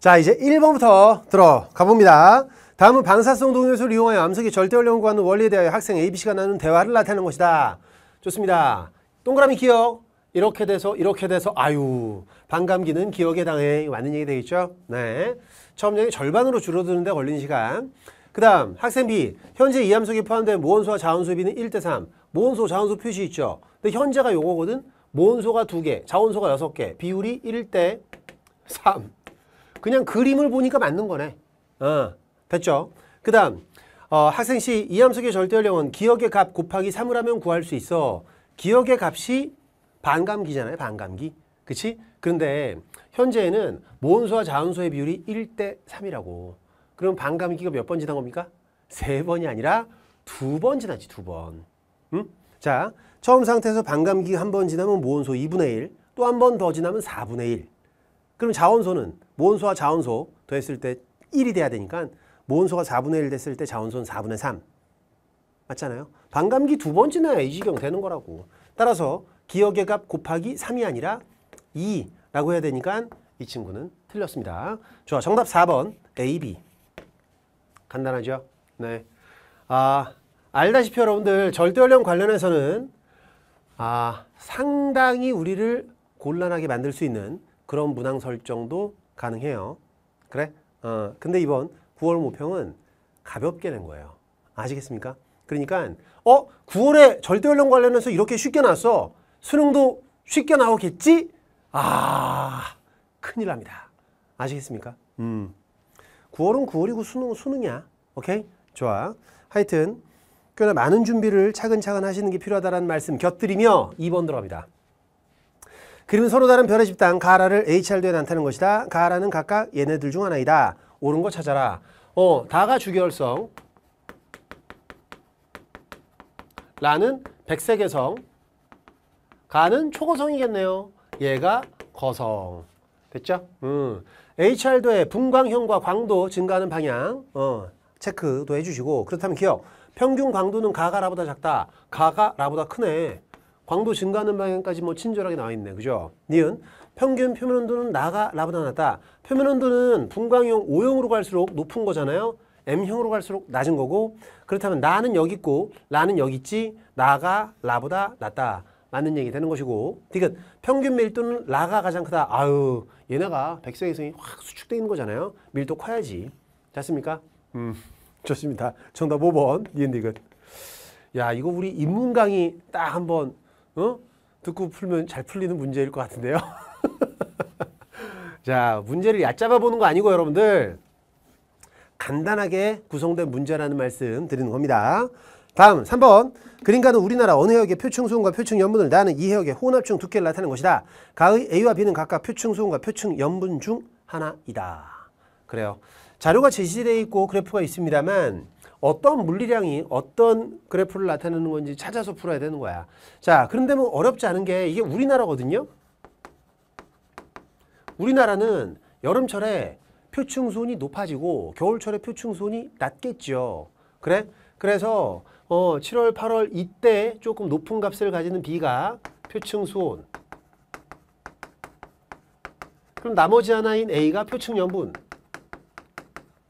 자 이제 1번부터 들어가 봅니다. 다음은 방사성 동요소를 이용하여 암석이 절대원력을 구하는 원리에 대하여 학생 ABC가 나눈 대화를 나타내는 것이다. 좋습니다. 동그라미 기억 이렇게 돼서 이렇게 돼서 아유 반감기는 기억에 당해 맞는 얘기 되겠죠? 네. 처음 얘기 절반으로 줄어드는데 걸린 시간. 그 다음 학생 B 현재 이암석에 포함된 모온소와 자원수 비는 1대3 모온소자원소 표시 있죠? 근데 현재가 요거거든? 모온소가 두개 자원소가 여섯 개 비율이 1대3 그냥 그림을 보니까 맞는 거네. 어, 됐죠? 그 다음 어, 학생 씨 이함수의 절대연령은 기억의 값 곱하기 3을 하면 구할 수 있어. 기억의 값이 반감기잖아요. 반감기. 그치? 그런데 현재는 모음수와 자음수의 비율이 1대 3이라고. 그럼 반감기가 몇 번 지난 겁니까? 세 번이 아니라 두 번 지나지 두 번. 음? 자, 처음 상태에서 반감기 한 번 지나면 모음소 2분의 1, 또 한 번 더 지나면 4분의 1. 그럼 자원소는 모원소와 자원소 더했을 때 1이 돼야 되니까 모원소가 4분의 1 됐을 때 자원소는 4분의 3. 맞잖아요. 반감기 두 번째 나야 이 지경 되는 거라고. 따라서 기억의 값 곱하기 3이 아니라 2라고 해야 되니까 이 친구는 틀렸습니다. 좋아, 정답 4번 A, B. 간단하죠? 네. 아, 알다시피 여러분들 절대연령 관련해서는 아, 상당히 우리를 곤란하게 만들 수 있는 그런 문항 설정도 가능해요. 그래? 어, 근데 이번 9월 모평은 가볍게 낸 거예요. 아시겠습니까? 그러니까 어? 9월에 절대연령 관련해서 이렇게 쉽게 났어. 수능도 쉽게 나오겠지? 아, 큰일 납니다. 아시겠습니까? 음. 9월은 9월이고 수능 수능이야. 오케이? 좋아. 하여튼 꽤나 많은 준비를 차근차근 하시는 게 필요하다는 말씀 곁들이며 2번 들어갑니다. 그림은 서로 다른 별의 집단 가라를 HR도에 나타는 것이다. 가라는 각각 얘네들 중 하나이다. 옳은 거 찾아라. 어, 다가 주결성. 라는 백색의성. 가는 초거성이겠네요. 얘가 거성. 됐죠? 음. HR도의 분광형과 광도 증가하는 방향 어, 체크도 해주시고 그렇다면 기억 평균 광도는 가가 라보다 작다 가가 라보다 크네 광도 증가하는 방향까지 뭐 친절하게 나와 있네. 그죠? 니은 평균 표면 온도는 나가 라보다 낮다. 표면 온도는 분광형 O형으로 갈수록 높은 거잖아요. M형으로 갈수록 낮은 거고 그렇다면 나는 여기 있고 나는 여기 있지 나가 라보다 낮다. 맞는 얘기 되는 것이고 디귿 평균 밀도는 라가 가장 크다. 아유 얘네가 백색의성이확수축되어 있는 거잖아요. 밀도 커야지. 됐습니까? 음 좋습니다. 정답 5번 니은 디귿. 야 이거 우리 인문 강의 딱 한번 어? 듣고 풀면 잘 풀리는 문제일 것 같은데요. 자, 문제를 얕잡아 보는 거 아니고 여러분들 간단하게 구성된 문제라는 말씀 드리는 겁니다. 다음 3번 그림가는 우리나라 어느 해역의 표층수음과 표층연분을 나는 이 해역의 혼합층 두께를 나타낸 것이다. 가의 A와 B는 각각 표층수음과 표층연분 중 하나이다. 그래요. 자료가 제시되어 있고 그래프가 있습니다만 어떤 물리량이 어떤 그래프를 나타내는 건지 찾아서 풀어야 되는 거야. 자, 그런데 뭐 어렵지 않은 게 이게 우리나라거든요. 우리나라는 여름철에 표층수온이 높아지고 겨울철에 표층수온이 낮겠죠. 그래? 그래서 어, 7월, 8월 이때 조금 높은 값을 가지는 비가 표층수온 그럼 나머지 하나인 A가 표층연분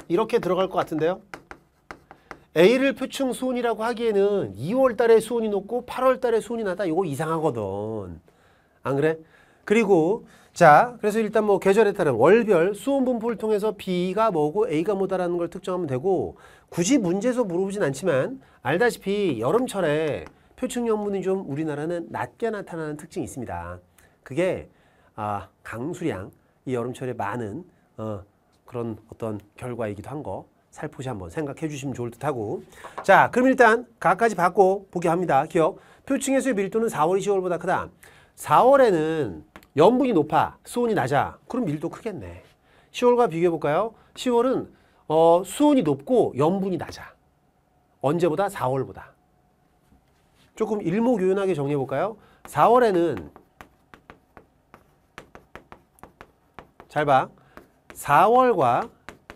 이렇게 들어갈 것 같은데요. A를 표층 수온이라고 하기에는 2월 달에 수온이 높고 8월 달에 수온이 낮다. 이거 이상하거든. 안 그래? 그리고 자, 그래서 일단 뭐 계절에 따른 월별 수온 분포를 통해서 B가 뭐고 A가 뭐다라는 걸 특정하면 되고 굳이 문제에서 물어보진 않지만 알다시피 여름철에 표층 염분이 좀 우리나라는 낮게 나타나는 특징이 있습니다. 그게 아, 강수량 이 여름철에 많은 어, 그런 어떤 결과이기도 한 거. 살포시 한번 생각해 주시면 좋을 듯하고 자 그럼 일단 각까지 받고 보기 합니다. 기억 표층에서의 밀도는 4월이 0월보다 크다. 4월에는 염분이 높아 수온이 낮아 그럼 밀도 크겠네. 10월과 비교해 볼까요? 10월은 어, 수온이 높고 염분이 낮아. 언제보다 4월보다. 조금 일목요연하게 정리해 볼까요? 4월에는 잘 봐. 4월과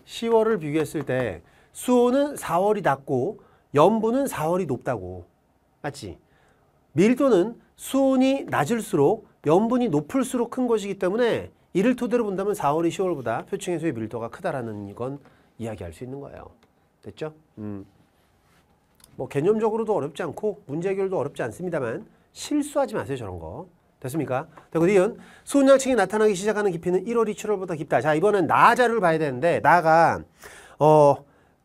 10월을 비교했을 때 수온은 4월이 낮고 염분은 4월이 높다고. 맞지? 밀도는 수온이 낮을수록 염분이 높을수록 큰 것이기 때문에 이를 토대로 본다면 4월이 10월보다 표층해수의 밀도가 크다라는 건 이야기할 수 있는 거예요. 됐죠? 음. 뭐 개념적으로도 어렵지 않고 문제 해결도 어렵지 않습니다만 실수하지 마세요 저런 거. 됐습니까? 되거든. 수은열층이 나타나기 시작하는 깊이는 1월이 7월보다 깊다. 자, 이번엔 나 자료를 봐야 되는데 나가 어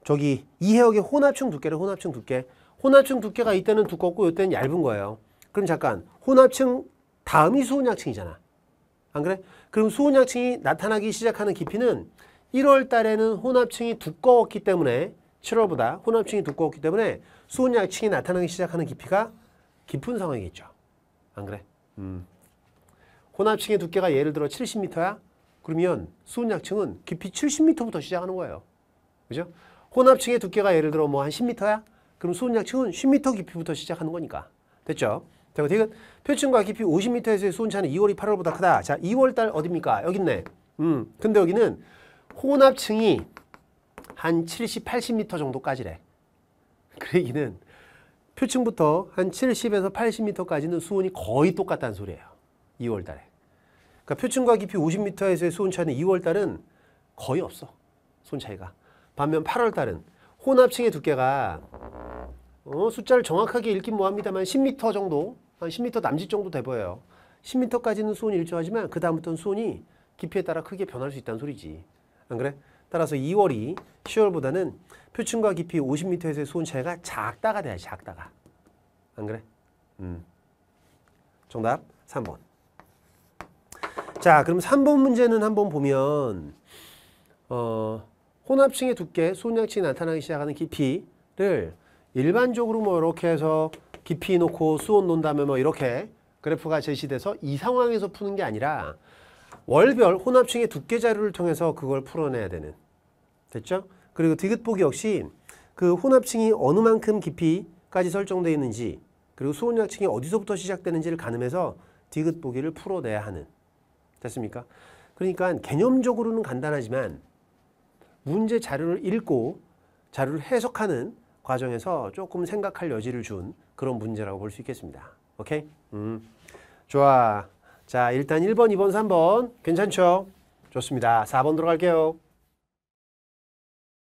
저기 이해역의 혼합층 두께를 혼합층 두께. 혼합층 두께가 이때는 두껍고 이때는 얇은 거예요. 그럼 잠깐 혼합층 다음이 수은약층이잖아. 안 그래? 그럼 수은약층이 나타나기 시작하는 깊이는 1월 달에는 혼합층이 두꺼웠기 때문에 7월보다 혼합층이 두꺼웠기 때문에 수은약층이 나타나기 시작하는 깊이가 깊은 상황이겠죠. 안 그래? 음. 혼합층의 두께가 예를 들어 70m야? 그러면 수은약층은 깊이 70m부터 시작하는 거예요. 그죠? 혼합층의 두께가 예를 들어 뭐 한 10m야? 그럼 수은약층은 10m 깊이부터 시작하는 거니까. 됐죠? 자, 어떻게 표층과 깊이 50m에서의 수은차는 2월이 8월보다 크다. 자, 2월달 어딥니까? 여기 있네. 음, 근데 여기는 혼합층이 한 70, 80m 정도까지래. 그얘기는 표층부터 한 70에서 80m까지는 수온이 거의 똑같다는 소리예요. 2월 달에. 그러니까 표층과 깊이 50m에서의 수온 차이는 2월 달은 거의 없어. 수온 차이가. 반면 8월 달은 혼합층의 두께가 어, 숫자를 정확하게 읽긴 뭐합니다만 10m 정도, 한 10m 남짓 정도 돼 보여요. 10m까지는 수온이 일정하지만 그 다음부터는 수온이 깊이에 따라 크게 변할 수 있다는 소리지. 안 그래? 따라서 2월이 10월보다는 표층과 깊이 50m에서의 수온 차이가 작다가 돼야 지 작다가. 안 그래? 음. 정답 3번. 자, 그럼 3번 문제는 한번 보면 어, 혼합층의 두께, 수온약층이 나타나기 시작하는 깊이를 일반적으로 뭐 이렇게 해서 깊이 놓고 수온 논다면뭐 이렇게 그래프가 제시돼서 이 상황에서 푸는 게 아니라 월별 혼합층의 두께 자료를 통해서 그걸 풀어내야 되는 됐죠? 그리고 디귿보기 역시 그 혼합층이 어느 만큼 깊이까지 설정되어 있는지 그리고 수온약층이 어디서부터 시작되는지를 가늠해서 디귿보기를 풀어내야 하는 됐습니까? 그러니까 개념적으로는 간단하지만 문제 자료를 읽고 자료를 해석하는 과정에서 조금 생각할 여지를 준 그런 문제라고 볼 수 있겠습니다. 오케이? 음. 좋아. 자, 일단 1번, 2번, 3번 괜찮죠? 좋습니다. 4번 들어갈게요.